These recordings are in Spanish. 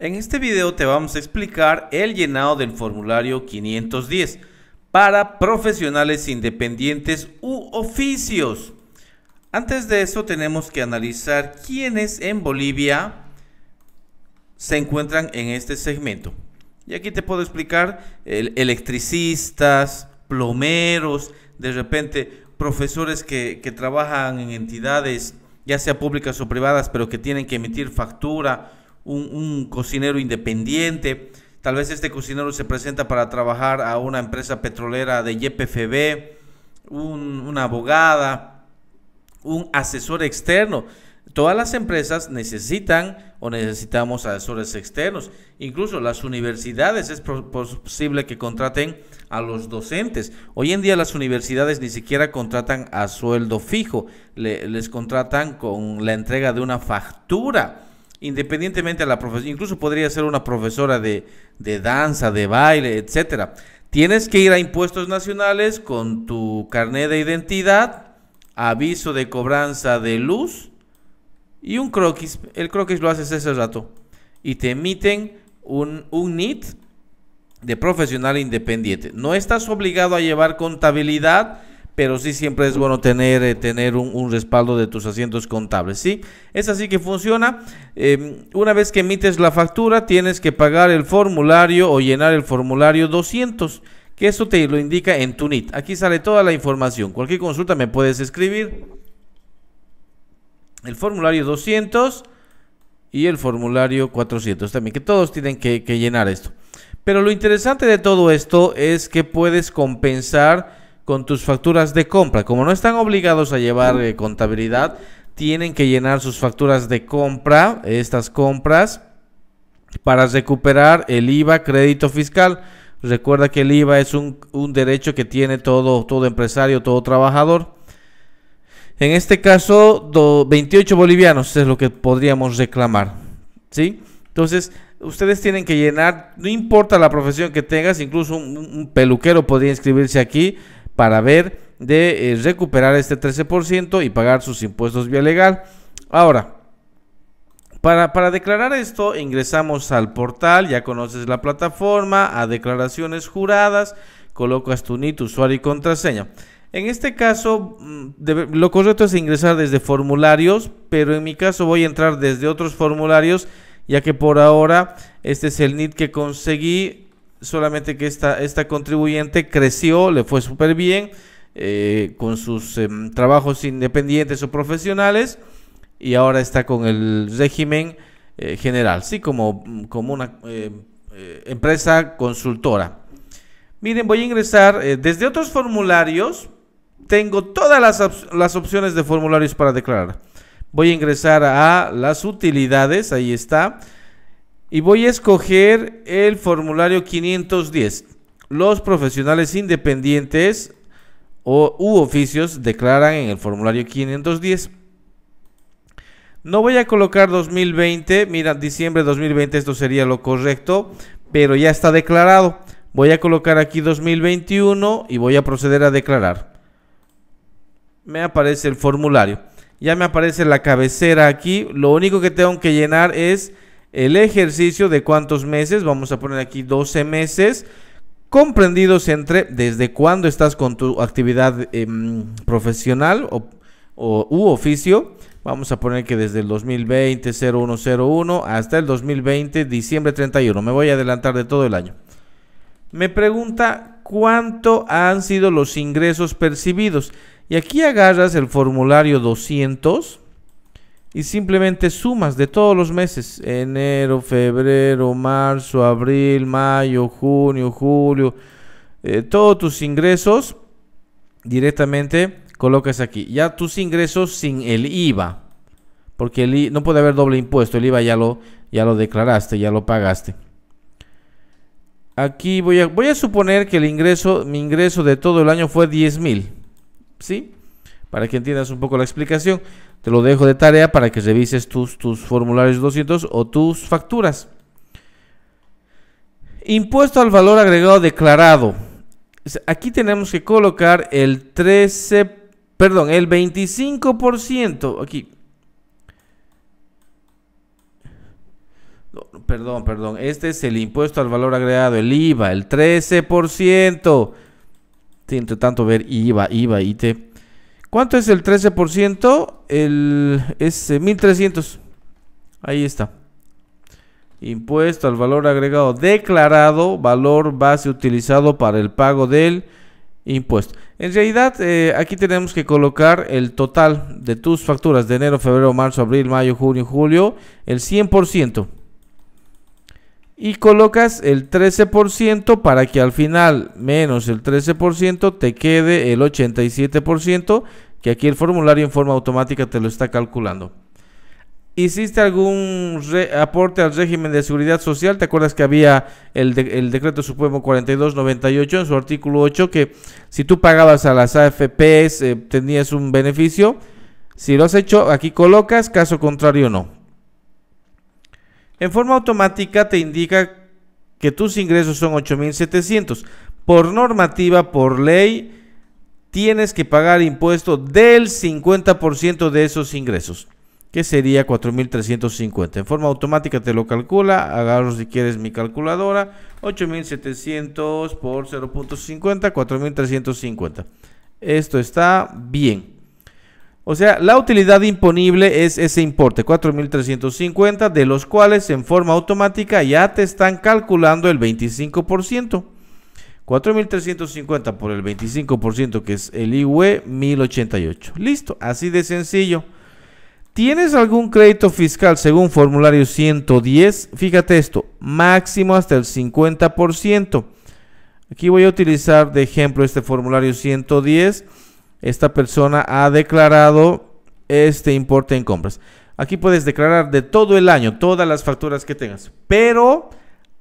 En este video te vamos a explicar el llenado del formulario 510 para profesionales independientes u oficios. Antes de eso tenemos que analizar quiénes en Bolivia se encuentran en este segmento. Y aquí te puedo explicar electricistas, plomeros, de repente profesores que, que trabajan en entidades ya sea públicas o privadas, pero que tienen que emitir factura un, cocinero independiente. Tal vez este cocinero se presenta para trabajar a una empresa petrolera de YPFB, un, una abogada, un asesor externo. Todas las empresas necesitan o necesitamos asesores externos. Incluso las universidades es posible que contraten a los docentes. Hoy en día las universidades ni siquiera contratan a sueldo fijo, les contratan con la entrega de una factura independientemente de la profesión, incluso podría ser una profesora de, danza, de baile, etcétera. Tienes que ir a impuestos nacionales con tu carnet de identidad, aviso de cobranza de luz y un croquis. El croquis lo haces ese rato. Y te emiten un, un NIT de profesional independiente. No estás obligado a llevar contabilidad pero sí siempre es bueno tener, eh, tener un, respaldo de tus asientos contables. ¿sí? Es así que funciona. Em, una vez que emites la factura, tienes que pagar el formulario o llenar el formulario 200, que eso te lo indica en tu NIT. Aquí sale toda la información. Cualquier consulta me puedes escribir. El formulario 200 y el formulario 400 también, que todos tienen que llenar esto. Pero lo interesante de todo esto es que puedes compensar con tus facturas de compra. Como no están obligados a llevar eh, contabilidad, tienen que llenar sus facturas de compra, estas compras, para recuperar el IVA crédito fiscal. Recuerda que el IVA es un, derecho que tiene todo, todo empresario, todo trabajador. En este caso, 28 bolivianos es lo que podríamos reclamar. ¿sí? Entonces, ustedes tienen que llenar, no importa la profesión que tengas, incluso un peluquero podría inscribirse aquí para ver de eh, recuperar este 13% y pagar sus impuestos vía legal. Ahora, para, declarar esto, ingresamos al portal, ya conoces la plataforma, a declaraciones juradas, colocas tu NIT, usuario y contraseña. En este caso, mm, lo correcto es ingresar desde formularios, pero en mi caso voy a entrar desde otros formularios, ya que por ahora este es el NIT que conseguí solamente que esta, esta contribuyente creció, le fue súper bien eh, con sus em, trabajos independientes o profesionales y ahora está con el régimen eh, general, sí, como, como una eh, empresa consultora. Miren, voy a ingresar desde otros formularios, tengo todas las, las opciones de formularios para declarar. Voy a ingresar a las utilidades, ahí está. Y voy a escoger el formulario 510. Los profesionales independientes o, u oficios declaran en el formulario 510. No voy a colocar 2020, mira, diciembre 2020 esto sería lo correcto, pero ya está declarado. Voy a colocar aquí 2021 y voy a proceder a declarar. Me aparece el formulario. Ya me aparece la cabecera aquí. Lo único que tengo que llenar es el ejercicio de cuántos meses, vamos a poner aquí 12 meses, comprendidos entre desde cuándo estás con tu actividad em, profesional o, u oficio. Vamos a poner que desde el 2020 0101 hasta el 2020 diciembre 31. Me voy a adelantar de todo el año. Me pregunta cuánto han sido los ingresos percibidos. Y aquí agarras el formulario 200 y simplemente sumas de todos los meses, enero, febrero, marzo, abril, mayo, junio, julio, eh, todos tus ingresos directamente colocas aquí. Ya tus ingresos sin el IVA, porque no puede haber doble impuesto, el IVA ya lo, ya lo declaraste, ya lo pagaste. Aquí voy a, voy a suponer que el ingreso, mi ingreso de todo el año fue 10 mil, ¿sí? Para que entiendas un poco la explicación. Te lo dejo de tarea para que revises tus, formularios 200 o tus facturas. Impuesto al valor agregado declarado. Aquí tenemos que colocar el 13, perdón, el 25%. Aquí. perdón, perdón. Este es el impuesto al valor agregado, el IVA, el 13%. Sí, entre tanto ver IVA, IVA, IT. ¿Cuánto es el 13%? El, es 1.300. Eh, Ahí está. Impuesto al valor agregado declarado, valor base utilizado para el pago del impuesto. En realidad, eh, aquí tenemos que colocar el total de tus facturas de enero, febrero, marzo, abril, mayo, junio, julio, el 100% y colocas el 13% para que al final menos el 13% te quede el 87% que aquí el formulario en forma automática te lo está calculando. ¿Hiciste algún aporte al régimen de seguridad social? ¿Te acuerdas que había el, decreto supremo 4298 en su artículo 8 que si tú pagabas a las AFPs eh, tenías un beneficio? Si lo has hecho, aquí colocas, caso contrario no en forma automática te indica que tus ingresos son 8.700. Por normativa, por ley, tienes que pagar impuesto del 50% de esos ingresos, que sería 4.350. En forma automática te lo calcula, agarro si quieres mi calculadora, 8.700 por 0.50, 4.350. Esto está bien. O sea, la utilidad imponible es ese importe, 4.350, de los cuales en forma automática ya te están calculando el 25%. 4.350 por el 25% que es el IUE, 1.088. Listo, así de sencillo. ¿Tienes algún crédito fiscal según formulario 110? Fíjate esto, máximo hasta el 50%. Aquí voy a utilizar de ejemplo este formulario 110 esta persona ha declarado este importe en compras. Aquí puedes declarar de todo el año, todas las facturas que tengas, pero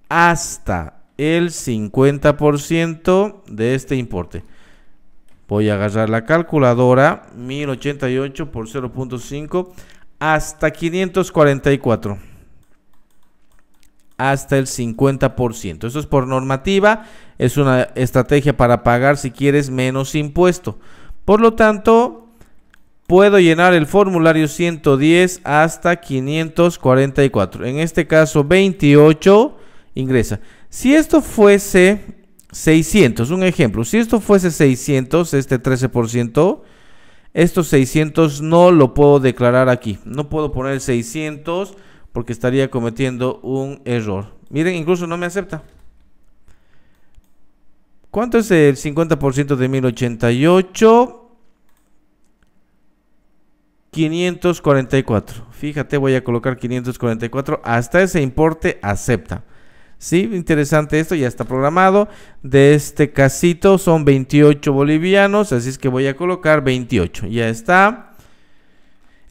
hasta el 50% de este importe. Voy a agarrar la calculadora 1088 por 0.5 hasta 544. Hasta el 50%. Eso es por normativa, es una estrategia para pagar si quieres menos impuesto. Por lo tanto, puedo llenar el formulario 110 hasta 544. En este caso, 28 ingresa. Si esto fuese 600, un ejemplo, si esto fuese 600, este 13%, estos 600 no lo puedo declarar aquí. No puedo poner 600 porque estaría cometiendo un error. Miren, incluso no me acepta. ¿Cuánto es el 50% de 1088? 544. Fíjate, voy a colocar 544. Hasta ese importe acepta. Sí, interesante esto, ya está programado. De este casito son 28 bolivianos, así es que voy a colocar 28. Ya está.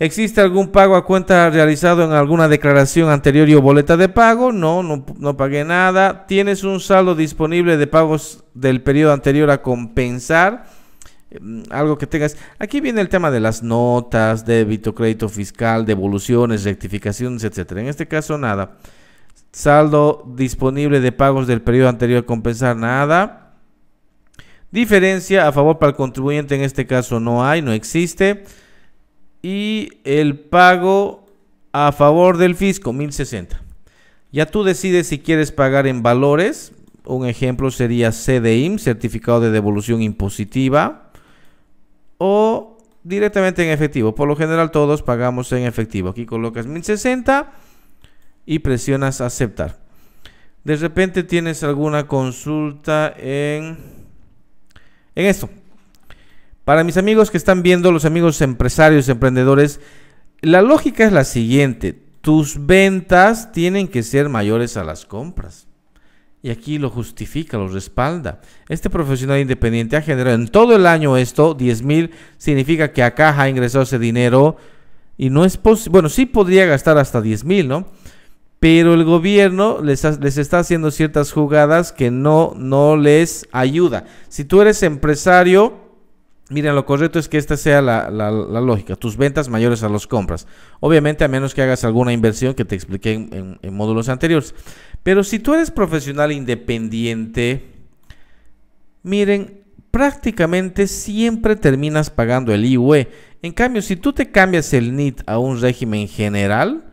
¿Existe algún pago a cuenta realizado en alguna declaración anterior y o boleta de pago? No, no, pagué nada. ¿Tienes un saldo disponible de pagos del periodo anterior a compensar? Mm, algo que tengas. Aquí viene el tema de las notas, débito, crédito fiscal, devoluciones, rectificaciones, etcétera. En este caso, nada. Saldo disponible de pagos del periodo anterior a compensar, nada. Diferencia a favor para el contribuyente, en este caso no hay, no existe y el pago a favor del fisco, 1060. Ya tú decides si quieres pagar en valores. Un ejemplo sería CDIM, certificado de devolución impositiva, o directamente en efectivo. Por lo general todos pagamos en efectivo. Aquí colocas 1060 y presionas aceptar. De repente tienes alguna consulta en, en esto. Para mis amigos que están viendo, los amigos empresarios, emprendedores, la lógica es la siguiente. Tus ventas tienen que ser mayores a las compras. Y aquí lo justifica, lo respalda. Este profesional independiente ha generado en todo el año esto, 10 mil, significa que a caja ingresado ese dinero y no es posible, bueno, sí podría gastar hasta 10 mil, ¿no? Pero el gobierno les, les, está haciendo ciertas jugadas que no, no les ayuda. Si tú eres empresario, Miren, lo correcto es que esta sea la, lógica, tus ventas mayores a las compras. Obviamente a menos que hagas alguna inversión que te expliqué en, en módulos anteriores. Pero si tú eres profesional independiente, miren, prácticamente siempre terminas pagando el IUE. En cambio, si tú te cambias el NIT a un régimen general,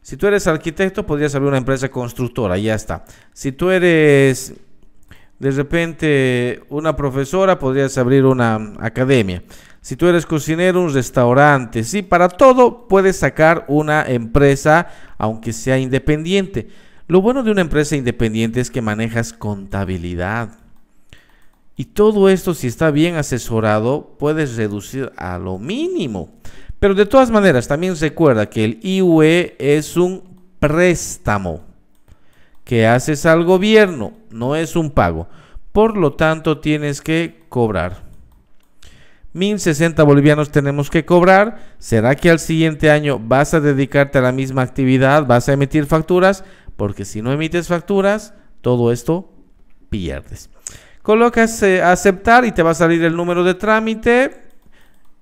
si tú eres arquitecto, podrías abrir una empresa constructora, ya está. Si tú eres de repente una profesora, podrías abrir una academia. Si tú eres cocinero, un restaurante. Sí, para todo puedes sacar una empresa, aunque sea independiente. Lo bueno de una empresa independiente es que manejas contabilidad. Y todo esto, si está bien asesorado, puedes reducir a lo mínimo. Pero de todas maneras, también recuerda que el IUE es un préstamo que haces al gobierno, no es un pago. Por lo tanto, tienes que cobrar. 1060 bolivianos tenemos que cobrar. ¿Será que al siguiente año vas a dedicarte a la misma actividad? ¿Vas a emitir facturas? Porque si no emites facturas, todo esto pierdes. Colocas eh, aceptar y te va a salir el número de trámite.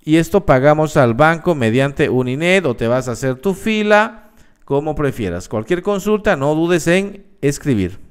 Y esto pagamos al banco mediante un INED o te vas a hacer tu fila como prefieras. Cualquier consulta, no dudes en escribir.